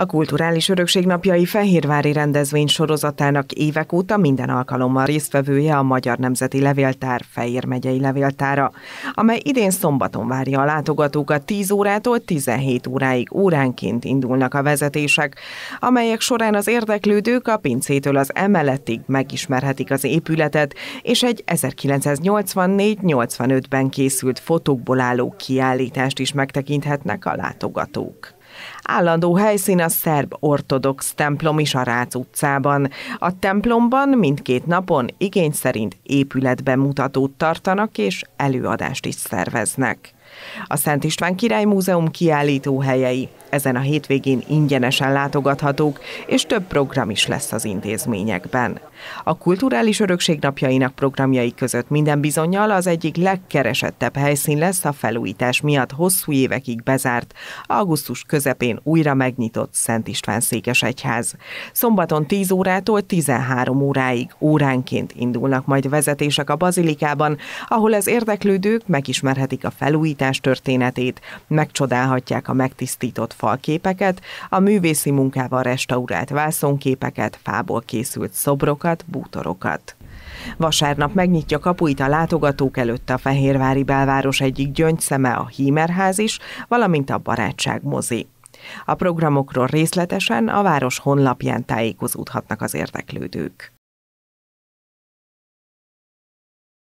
A Kulturális Örökség napjai Fehérvári rendezvény sorozatának évek óta minden alkalommal résztvevője a Magyar Nemzeti Levéltár Fehér megyei levéltára, amely idén szombaton várja a látogatókat 10 órától 17 óráig óránként indulnak a vezetések, amelyek során az érdeklődők a pincétől az emeletig megismerhetik az épületet, és egy 1984-85-ben készült fotókból álló kiállítást is megtekinthetnek a látogatók. Állandó helyszín a szerb ortodox templom is a Rác utcában. A templomban mindkét napon igény szerint épületben mutatót tartanak és előadást is szerveznek. A Szent István Király Múzeum kiállító helyei ezen a hétvégén ingyenesen látogathatók, és több program is lesz az intézményekben. A kulturális örökség napjainak programjai között minden bizonyal az egyik legkeresettebb helyszín lesz a felújítás miatt hosszú évekig bezárt, augusztus közepén újra megnyitott Szent István székesegyház. Szombaton 10 órától 13 óráig óránként indulnak majd vezetések a bazilikában, ahol az érdeklődők megismerhetik a felújítás történetét, megcsodálhatják a megtisztított falképeket, a művészi munkával restaurált vászonképeket, fából készült szobrokat, bútorokat. Vasárnap megnyitja kapuit a látogatók előtt a Fehérvári belváros egyik gyöngyszeme a Hímerház is, valamint a Barátság mozi. A programokról részletesen a város honlapján tájékozódhatnak az érdeklődők.